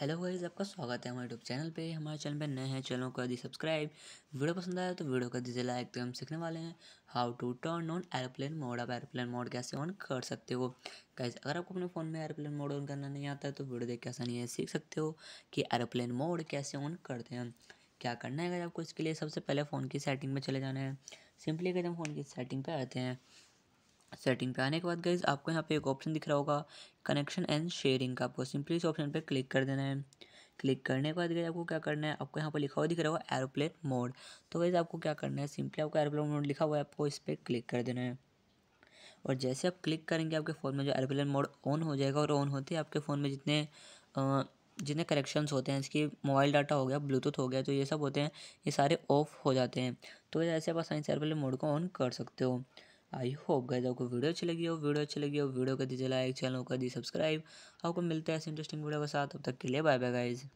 hello guys आपका स्वागत है हमारे यूट्यूब चैनल पे हमारे चैनल पे नए हैं चैनल को यदि सब्सक्राइब वीडियो पसंद आया तो वीडियो का दीजिए लाइक तो हम सीखने वाले हैं how to turn on aeroplane mode आप एरोप्लेन मोड कैसे ऑन कर सकते हो गाइज अगर आपको अपने फ़ोन में एरोप्लेन मोड ऑन करना नहीं आता है तो वीडियो देख के आसानी है सीख सकते हो कि एरोप्लेन मोड कैसे ऑन करते हैं क्या करना है गाइज आपको इसके लिए सबसे पहले फ़ोन की सेटिंग में चले जाना है सिंपली अगर हम फ़ोन की सेटिंग पर आते हैं सेटिंग पे आने के बाद गाइज आपको यहाँ पे एक ऑप्शन दिख रहा होगा कनेक्शन एंड शेयरिंग का आपको सिंपली इस ऑप्शन पे क्लिक कर देना है क्लिक करने के बाद गई आपको क्या करना है आपको यहाँ पर लिखा हुआ दिख रहा होगा एरोप्लेन मोड तो गाइज आपको क्या करना है सिंपली आपको एरोप्लेन मोड लिखा हुआ है आपको इस पर क्लिक कर देना है और जैसे आप क्लिक करेंगे आपके फ़ोन में जो एरोप्लेन मोड ऑन हो जाएगा और ऑन होते हैं आपके फ़ोन में जितने जितने करेक्शंस होते हैं इसकी मोबाइल डाटा हो गया ब्लूटूथ हो गया तो ये सब होते हैं ये सारे ऑफ हो जाते हैं तो ऐसे आप आसानी से एरोप्लेन मोड को ऑन कर सकते हो आई होप गए आपको वीडियो अच्छी लगी हो वीडियो अच्छी लगी हो वीडियो कर दीजिए लाइक चैनल कर दी सब्सक्राइब आपको मिलता है ऐसे इंटरेस्टिंग वीडियो के साथ अब तक के लिए बाय बाय गाइज़